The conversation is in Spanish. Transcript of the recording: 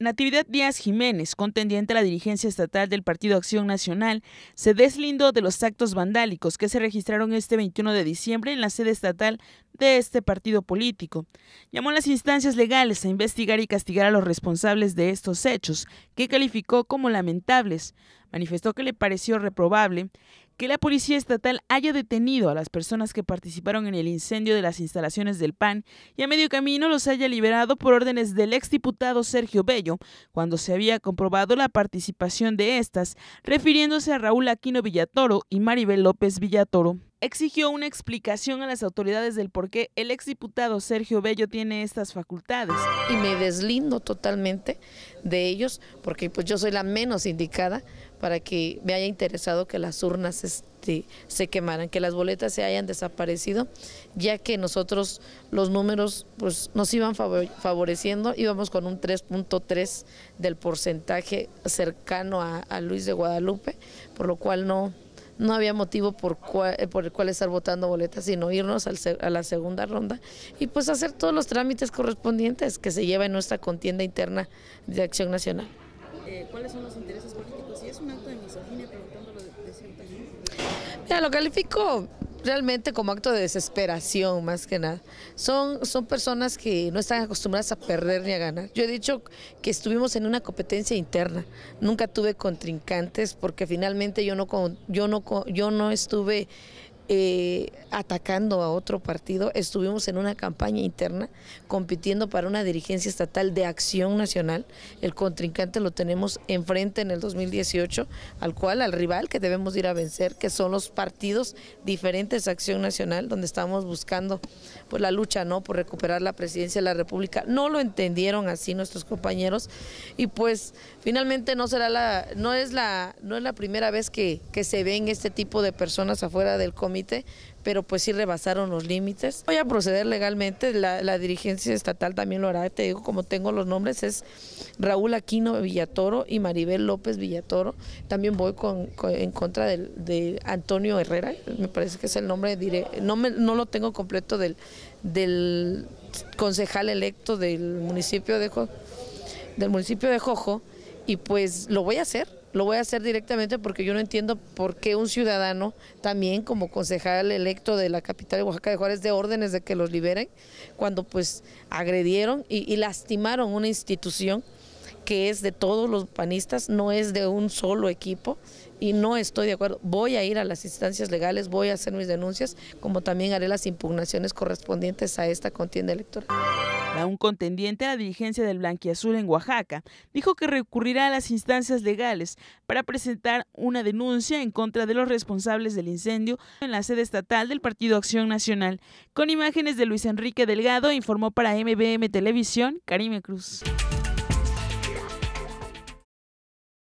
Natividad Díaz Jiménez, contendiente a la dirigencia estatal del Partido Acción Nacional, se deslindó de los actos vandálicos que se registraron este 21 de diciembre en la sede estatal de este partido político. Llamó a las instancias legales a investigar y castigar a los responsables de estos hechos, que calificó como lamentables. Manifestó que le pareció reprobable que la Policía Estatal haya detenido a las personas que participaron en el incendio de las instalaciones del PAN y a medio camino los haya liberado por órdenes del exdiputado Sergio Bello, cuando se había comprobado la participación de estas, refiriéndose a Raúl Aquino Villatoro y Maribel López Villatoro exigió una explicación a las autoridades del por qué el exdiputado Sergio Bello tiene estas facultades. Y me deslindo totalmente de ellos porque pues yo soy la menos indicada para que me haya interesado que las urnas se este, se quemaran, que las boletas se hayan desaparecido, ya que nosotros los números pues, nos iban favoreciendo, íbamos con un 3.3 del porcentaje cercano a, Luis de Guadalupe, por lo cual no, no había motivo por, eh, por el cual estar votando boletas, sino irnos a la segunda ronda y pues hacer todos los trámites correspondientes que se lleva en nuestra contienda interna de Acción Nacional. Eh, ¿Cuáles son los intereses es un acto de misoginia preguntándolo de, lo califico realmente como acto de desesperación más que nada. Son, son personas que no están acostumbradas a perder ni a ganar. Yo he dicho que estuvimos en una competencia interna, nunca tuve contrincantes porque finalmente yo no, yo no, yo no estuve eh, atacando a otro partido, estuvimos en una campaña interna compitiendo para una dirigencia estatal de acción nacional. El contrincante lo tenemos enfrente en el 2018, al cual, al rival que debemos ir a vencer, que son los partidos diferentes a acción nacional, donde estamos buscando pues, la lucha ¿no? por recuperar la presidencia de la República. No lo entendieron así nuestros compañeros y pues finalmente no será la, no es la, no es la primera vez que, que se ven este tipo de personas afuera del comité pero pues sí rebasaron los límites. Voy a proceder legalmente, la, dirigencia estatal también lo hará, te digo, como tengo los nombres, es Raúl Aquino Villatoro y Maribel López Villatoro. También voy en contra de, Antonio Herrera, me parece que es el nombre, no, no lo tengo completo del, concejal electo del municipio de, del municipio de Jojo, y pues lo voy a hacer lo voy a hacer directamente porque yo no entiendo por qué un ciudadano, también como concejal electo de la capital de Oaxaca de Juárez, de órdenes de que los liberen, cuando pues agredieron y, y lastimaron una institución que es de todos los panistas, no es de un solo equipo y no estoy de acuerdo. Voy a ir a las instancias legales, voy a hacer mis denuncias, como también haré las impugnaciones correspondientes a esta contienda electoral un contendiente a la dirigencia del Blanquiazul en Oaxaca, dijo que recurrirá a las instancias legales para presentar una denuncia en contra de los responsables del incendio en la sede estatal del Partido Acción Nacional. Con imágenes de Luis Enrique Delgado, informó para MBM Televisión Karime Cruz.